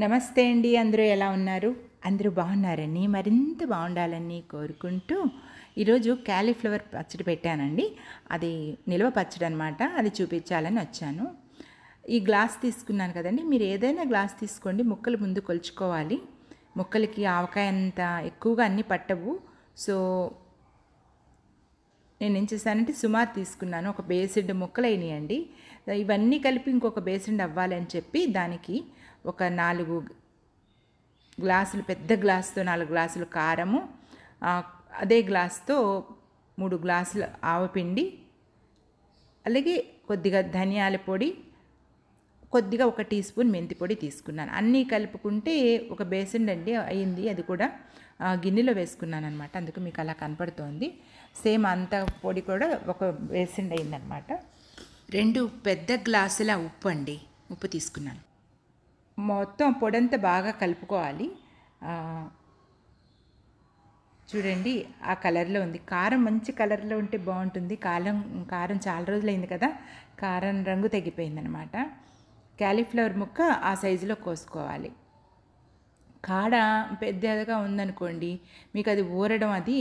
నమస్తే అండి అందరూ ఎలా ఉన్నారు అందరూ బాగున్నారని మరింత బాగుండాలని కోరుకుంటూ ఈరోజు క్యాలీఫ్లవర్ పచ్చడి పెట్టానండి అది నిల్వ పచ్చడి అనమాట అది చూపించాలని వచ్చాను ఈ గ్లాస్ తీసుకున్నాను కదండి మీరు ఏదైనా గ్లాస్ తీసుకోండి ముక్కలు ముందు కొలుచుకోవాలి ముక్కలకి ఆవకాయ అంత ఎక్కువగా అన్నీ పట్టవు సో నేను ఏం చేశానంటే సుమారు తీసుకున్నాను ఒక బేసిడ్ ముక్కలు అయినాయండి ఇవన్నీ కలిపి ఇంకొక బేసిడ్ అవ్వాలని చెప్పి దానికి ఒక నాలుగు గ్లాసులు పెద్ద గ్లాసుతో నాలుగు గ్లాసులు కారము అదే గ్లాస్తో మూడు గ్లాసులు ఆవపిండి అలాగే కొద్దిగా ధనియాల పొడి కొద్దిగా ఒక టీ స్పూన్ మెంతి పొడి తీసుకున్నాను అన్నీ కలుపుకుంటే ఒక బేసన్ అండి అయింది అది కూడా గిన్నెలో వేసుకున్నాను అనమాట అందుకు మీకు అలా కనపడుతోంది సేమ్ అంత పొడి కూడా ఒక బేసన్ అయిందనమాట రెండు పెద్ద గ్లాసుల ఉప్పు అండి ఉప్పు తీసుకున్నాను మొత్తం పొడంతా బాగా కలుపుకోవాలి చూడండి ఆ కలర్లో ఉంది కారం మంచి కలర్లో ఉంటే బాగుంటుంది కారం కారం చాలా రోజులైంది కదా కారం రంగు తగ్గిపోయిందనమాట క్యాలీఫ్లవర్ ముక్క ఆ సైజులో కోసుకోవాలి కాడ పెద్దగా ఉందనుకోండి మీకు అది ఊరడం అది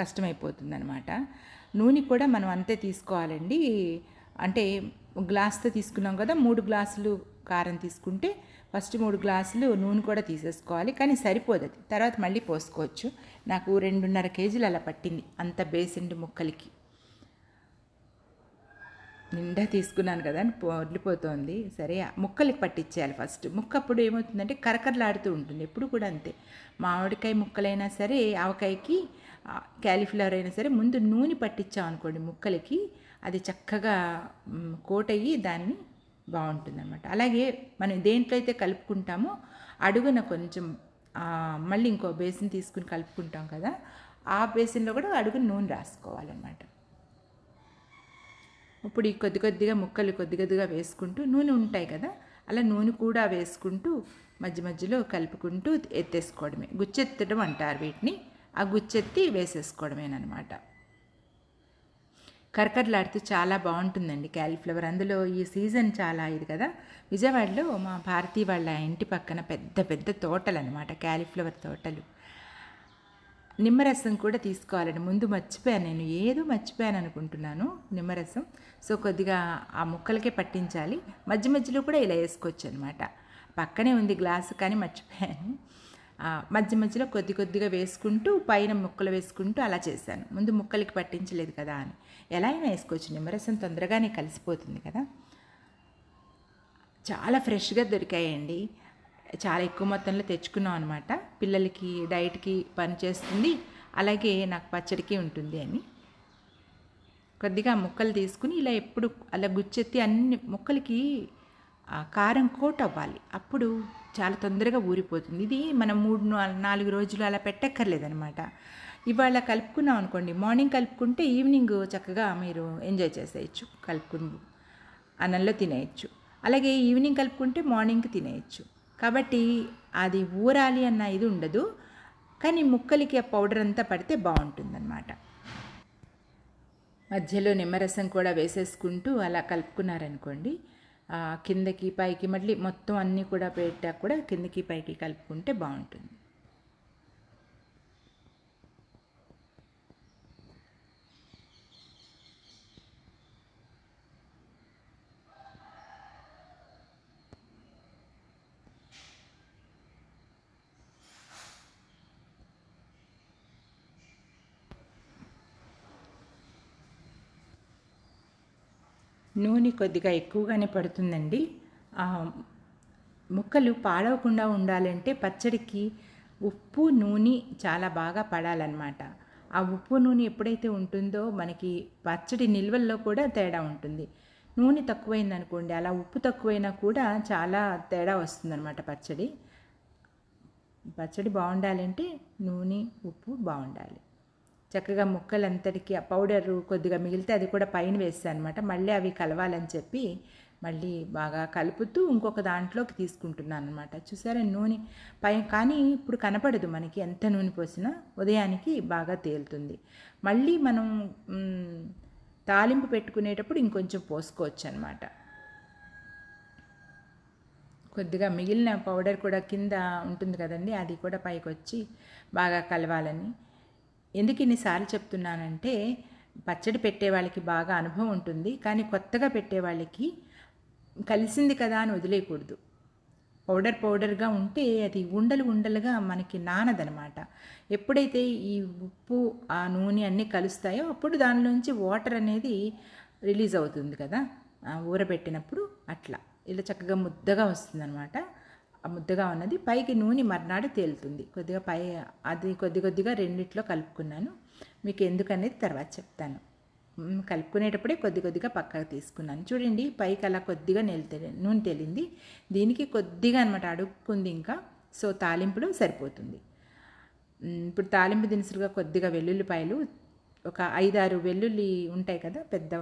కష్టమైపోతుంది అనమాట నూనె కూడా మనం అంతే తీసుకోవాలండి అంటే గ్లాస్తో తీసుకున్నాం కదా మూడు గ్లాసులు కారం తీసుకుంటే ఫస్ట్ మూడు గ్లాసులు నూనె కూడా తీసేసుకోవాలి కానీ సరిపోదు అది తర్వాత మళ్ళీ పోసుకోవచ్చు నాకు రెండున్నర కేజీలు అలా పట్టింది అంత బేసిండి ముక్కలకి నిండా తీసుకున్నాను కదా అని వడ్లిపోతుంది సరే ముక్కలకి పట్టించేయాలి ఫస్ట్ ముక్క అప్పుడు ఏమవుతుందంటే కరకరలాడుతూ ఉంటుంది ఎప్పుడు కూడా అంతే మామిడికాయ ముక్కలైనా సరే ఆవకాయకి క్యాలీఫ్లవర్ అయినా సరే ముందు నూనె పట్టించాం అనుకోండి ముక్కలకి అది చక్కగా కోట్ అయ్యి దాన్ని బాగుంటుందన్నమాట అలాగే మనం దేంట్లో అయితే కలుపుకుంటామో అడుగున కొంచెం మళ్ళీ ఇంకో బేసిన్ తీసుకుని కలుపుకుంటాం కదా ఆ బేసిన్లో కూడా అడుగున నూనె రాసుకోవాలన్నమాట ఇప్పుడు ఈ కొద్ది కొద్దిగా ముక్కలు కొద్ది కొద్దిగా వేసుకుంటూ నూనె ఉంటాయి కదా అలా నూనె కూడా వేసుకుంటూ మధ్య మధ్యలో కలుపుకుంటూ ఎత్తేసుకోవడమే గుచ్చెత్తడం అంటారు వీటిని ఆ గుచ్చెత్తి వేసేసుకోవడమేనమాట కరకరలాడుతూ చాలా బాగుంటుందండి క్యాలీఫ్లవర్ అందులో ఈ సీజన్ చాలా ఇది కదా విజయవాడలో మా భారతీ వాళ్ళ ఇంటి పక్కన పెద్ద పెద్ద తోటలు అనమాట క్యాలీఫ్లవర్ తోటలు నిమ్మరసం కూడా తీసుకోవాలండి ముందు మర్చిపోయాను నేను ఏదో మర్చిపోయాను అనుకుంటున్నాను నిమ్మరసం సో కొద్దిగా ఆ ముక్కలకే పట్టించాలి మధ్య మధ్యలో కూడా ఇలా వేసుకోవచ్చు అనమాట పక్కనే ఉంది గ్లాసు కానీ మర్చిపోయాను మధ్య మధ్యలో కొద్ది కొద్దిగా వేసుకుంటూ పైన ముక్కలు వేసుకుంటూ అలా చేశాను ముందు ముక్కలకి పట్టించలేదు కదా అని ఎలా అయినా వేసుకోవచ్చు నిమ్మరసం తొందరగానే కలిసిపోతుంది కదా చాలా ఫ్రెష్గా దొరికాయండి చాలా ఎక్కువ మొత్తంలో తెచ్చుకున్నాం అనమాట పిల్లలకి డైట్కి పనిచేస్తుంది అలాగే నాకు పచ్చడికి ఉంటుంది అని కొద్దిగా ముక్కలు తీసుకుని ఇలా ఎప్పుడు అలా గుచ్చెత్తి అన్ని ముక్కలకి కారం కోట్ అవ్వాలి అప్పుడు చాలా తొందరగా ఊరిపోతుంది ఇది మనం మూడు నాలుగు రోజులు అలా పెట్టక్కర్లేదనమాట ఇవాళ కలుపుకున్నాం అనుకోండి మార్నింగ్ కలుపుకుంటే ఈవినింగ్ చక్కగా మీరు ఎంజాయ్ చేసేయచ్చు కలుపుకుని అన్నంలో తినేయచ్చు అలాగే ఈవినింగ్ కలుపుకుంటే మార్నింగ్కి తినేయచ్చు కాబట్టి అది ఊరాలి అన్న ఇది ఉండదు కానీ ముక్కలికి ఆ పౌడర్ అంతా పడితే బాగుంటుందన్నమాట మధ్యలో నిమ్మరసం కూడా వేసేసుకుంటూ అలా కలుపుకున్నారనుకోండి కిందకి పైకి మళ్ళీ మొత్తం అన్నీ కూడా పెట్టాక కూడా కిందకి పైకి కలుపుకుంటే బాగుంటుంది నూనె కొద్దిగా ఎక్కువగానే పడుతుందండి ముక్కలు పాడవకుండా ఉండాలంటే పచ్చడికి ఉప్పు నూనె చాలా బాగా పడాలన్నమాట ఆ ఉప్పు నూనె ఎప్పుడైతే ఉంటుందో మనకి పచ్చడి నిల్వల్లో కూడా తేడా ఉంటుంది నూనె తక్కువైందనుకోండి అలా ఉప్పు తక్కువైనా కూడా చాలా తేడా వస్తుందన్నమాట పచ్చడి పచ్చడి బాగుండాలంటే నూనె ఉప్పు బాగుండాలి చక్కగా ముక్కలంతటికి ఆ పౌడరు కొద్దిగా మిగిలితే అది కూడా పైన వేస్తాను అనమాట మళ్ళీ అవి కలవాలని చెప్పి మళ్ళీ బాగా కలుపుతూ ఇంకొక దాంట్లోకి తీసుకుంటున్నాను అనమాట చూసారా నూనె పై కానీ ఇప్పుడు కనపడదు మనకి ఎంత నూనె పోసినా ఉదయానికి బాగా తేలుతుంది మళ్ళీ మనం తాలింపు పెట్టుకునేటప్పుడు ఇంకొంచెం పోసుకోవచ్చు అనమాట కొద్దిగా మిగిలిన పౌడర్ కూడా కింద ఉంటుంది కదండి అది కూడా పైకి వచ్చి బాగా కలవాలని ఎందుకు ఇన్నిసార్లు చెప్తున్నానంటే పచ్చడి పెట్టే వాళ్ళకి బాగా అనుభవం ఉంటుంది కానీ కొత్తగా పెట్టే వాళ్ళకి కలిసింది కదా అని వదిలేయకూడదు పౌడర్ పౌడర్గా ఉంటే అది ఉండలు ఉండలుగా మనకి నానదనమాట ఎప్పుడైతే ఈ ఉప్పు ఆ నూనె అన్నీ కలుస్తాయో అప్పుడు దానిలోంచి వాటర్ అనేది రిలీజ్ అవుతుంది కదా ఊరబెట్టినప్పుడు అట్లా ఇలా చక్కగా ముద్దగా వస్తుందన్నమాట ముద్దగా ఉన్నది పైకి నూనె మర్నాడు తేలుతుంది కొద్దిగా పై అది కొద్ది కొద్దిగా రెండిట్లో కలుపుకున్నాను మీకు ఎందుకనేది తర్వాత చెప్తాను కలుపుకునేటప్పుడే కొద్ది కొద్దిగా పక్కకు తీసుకున్నాను చూడండి పైకి అలా కొద్దిగా నెల నూనె తేలింది దీనికి కొద్దిగా అనమాట అడుక్కుంది ఇంకా సో తాలింపులు సరిపోతుంది ఇప్పుడు తాలింపు దినుసులుగా కొద్దిగా వెల్లుల్లిపాయలు ఒక ఐదారు వెల్లుల్లి ఉంటాయి కదా పెద్ద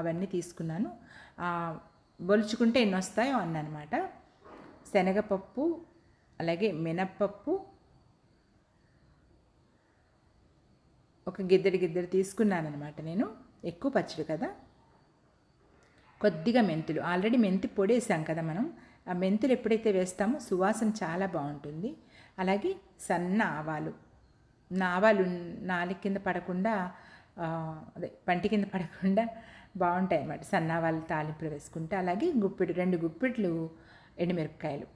అవన్నీ తీసుకున్నాను బొలుచుకుంటే ఎన్ని వస్తాయో అన్నమాట శనగపప్పు అలాగే మినప్పప్పు ఒక గిద్దెడు గిద్దెడు తీసుకున్నానమాట నేను ఎక్కువ పచ్చడి కదా కొద్దిగా మెంతులు ఆల్రెడీ మెంతి పొడి వేసాం కదా మనం ఆ మెంతులు ఎప్పుడైతే వేస్తామో సువాసన చాలా బాగుంటుంది అలాగే సన్న ఆవాలు నా ఆవాలు నాలుగు కింద పడకుండా అదే పంటి కింద పడకుండా బాగుంటాయి అన్నమాట సన్నావాళ్ళు తాలింపులు వేసుకుంటే అలాగే గుప్పిడి రెండు గుప్పిట్లు ఎండుమిరపకాయలు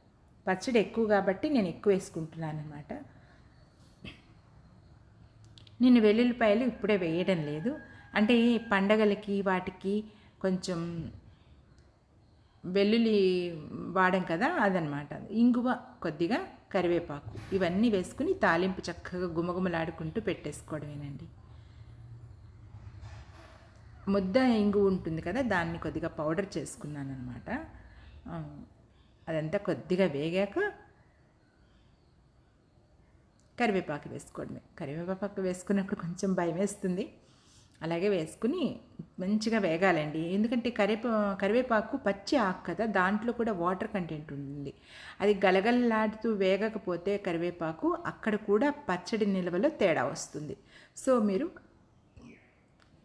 పచ్చడి ఎక్కువ కాబట్టి నేను ఎక్కువ వేసుకుంటున్నాను అనమాట నేను వెల్లుల్లిపాయలు ఇప్పుడే వేయడం లేదు అంటే పండగలకి వాటికి కొంచెం వెల్లుల్లి వాడం కదా అదనమాట ఇంగువ కొద్దిగా కరివేపాకు ఇవన్నీ వేసుకుని తాలింపు చక్కగా గుమగుమలాడుకుంటూ పెట్టేసుకోవడమేనండి ముద్ద ఇంగు ఉంటుంది కదా దాన్ని కొద్దిగా పౌడర్ చేసుకున్నాను అనమాట అదంతా కొద్దిగా వేగాక కరివేపాకు వేసుకోవడమే కరివేపాకు వేసుకున్నప్పుడు కొంచెం భయం వేస్తుంది అలాగే వేసుకుని మంచిగా వేగాలండి ఎందుకంటే కరివేపా కరివేపాకు పచ్చి ఆకు కదా దాంట్లో కూడా వాటర్ కంటెంట్ ఉంటుంది అది గలగలలాడుతూ వేగకపోతే కరివేపాకు అక్కడ కూడా పచ్చడి నిల్వలో తేడా వస్తుంది సో మీరు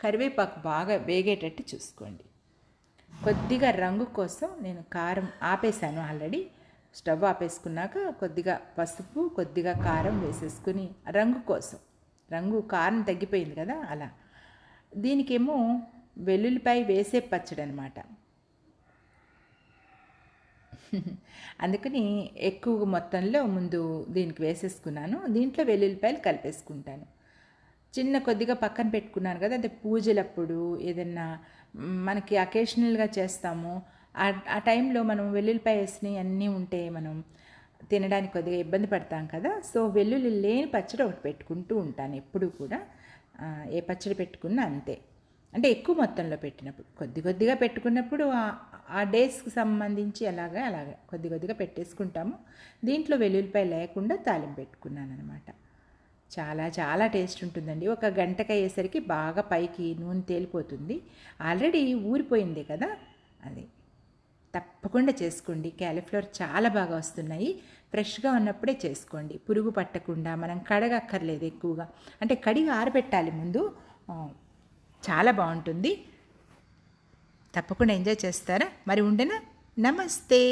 కరివేపాకు బాగా వేగేటట్టు చూసుకోండి కొద్దిగా రంగు కోసం నేను కారం ఆపేశాను ఆల్రెడీ స్టవ్ ఆపేసుకున్నాక కొద్దిగా పసుపు కొద్దిగా కారం వేసేసుకుని రంగు కోసం రంగు కారం తగ్గిపోయింది కదా అలా దీనికేమో వెల్లుల్లిపాయ వేసే పచ్చడి అనమాట అందుకని ఎక్కువ మొత్తంలో ముందు దీనికి వేసేసుకున్నాను దీంట్లో వెల్లుల్లిపాయలు కలిపేసుకుంటాను చిన్న కొద్దిగా పక్కన పెట్టుకున్నాను కదా అంటే పూజలప్పుడు ఏదన్నా మనకి అకేషనల్గా చేస్తాము ఆ టైంలో మనం వెల్లుల్లిపాయ వేసినవి అన్నీ ఉంటే మనం తినడానికి కొద్దిగా ఇబ్బంది పడతాం కదా సో వెల్లుల్లి లేని పచ్చడి ఒకటి పెట్టుకుంటూ ఉంటాను ఎప్పుడు కూడా ఏ పచ్చడి పెట్టుకున్నా అంతే అంటే ఎక్కువ మొత్తంలో పెట్టినప్పుడు కొద్ది కొద్దిగా పెట్టుకున్నప్పుడు ఆ డేస్కి సంబంధించి ఎలాగా అలాగే కొద్ది కొద్దిగా పెట్టేసుకుంటాము దీంట్లో వెల్లుల్లిపాయ లేకుండా తాలింపు పెట్టుకున్నాను అనమాట చాలా చాలా టేస్ట్ ఉంటుందండి ఒక గంటకి అయ్యేసరికి బాగా పైకి నూనె తేలిపోతుంది ఆల్రెడీ ఊరిపోయింది కదా అది తప్పకుండా చేసుకోండి క్యాలీఫ్లవర్ చాలా బాగా వస్తున్నాయి ఫ్రెష్గా ఉన్నప్పుడే చేసుకోండి పురుగు పట్టకుండా మనం కడగక్కర్లేదు ఎక్కువగా అంటే కడిగి ఆరబెట్టాలి ముందు చాలా బాగుంటుంది తప్పకుండా ఎంజాయ్ చేస్తారా మరి ఉండేనా నమస్తే